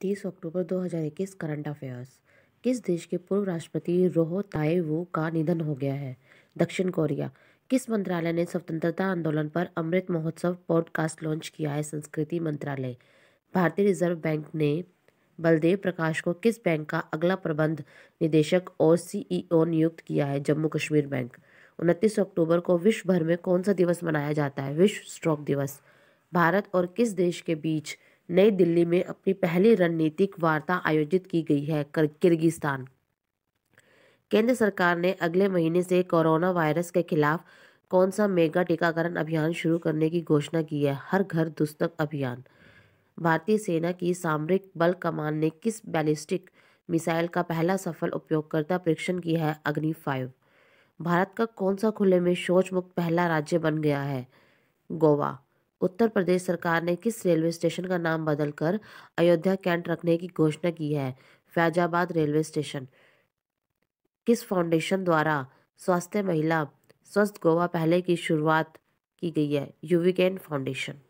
तीस अक्टूबर 2021 current affairs किस देश के पूर्व राष्ट्रपति रोहो ताए वू का निधन हो गया है दक्षिण कोरिया किस मंत्रालय ने स्वतंत्रता आंदोलन पर अमृत महोत्सव पॉडकास्ट लॉन्च किया है संस्कृति मंत्रालय भारतीय रिजर्व बैंक ने बलदेव प्रकाश को किस बैंक का अगला प्रबंध निदेशक और सीईओ e नियुक्त किया है जम्मू कश्मीर बैंक उनतीस अक्टूबर को विश्व भर में कौन सा दिवस मनाया जाता है विश्व स्ट्रोक दिवस भारत और किस देश के बीच नई दिल्ली में अपनी पहली रणनीतिक वार्ता आयोजित की गई है किर्गिस्तान केंद्र सरकार ने अगले महीने से कोरोना वायरस के खिलाफ कौन सा मेगा टीकाकरण अभियान शुरू करने की घोषणा की है हर घर दुस्तक अभियान भारतीय सेना की सामरिक बल कमान ने किस बैलिस्टिक मिसाइल का पहला सफल उपयोगकर्ता परीक्षण किया है अग्नि फाइव भारत का कौन सा खुले में शौच मुक्त पहला राज्य बन गया है गोवा उत्तर प्रदेश सरकार ने किस रेलवे स्टेशन का नाम बदलकर अयोध्या कैंट रखने की घोषणा की है फैजाबाद रेलवे स्टेशन किस फाउंडेशन द्वारा स्वास्थ्य महिला स्वस्थ गोवा पहले की शुरुआत की गई है यूवी कैंट फाउंडेशन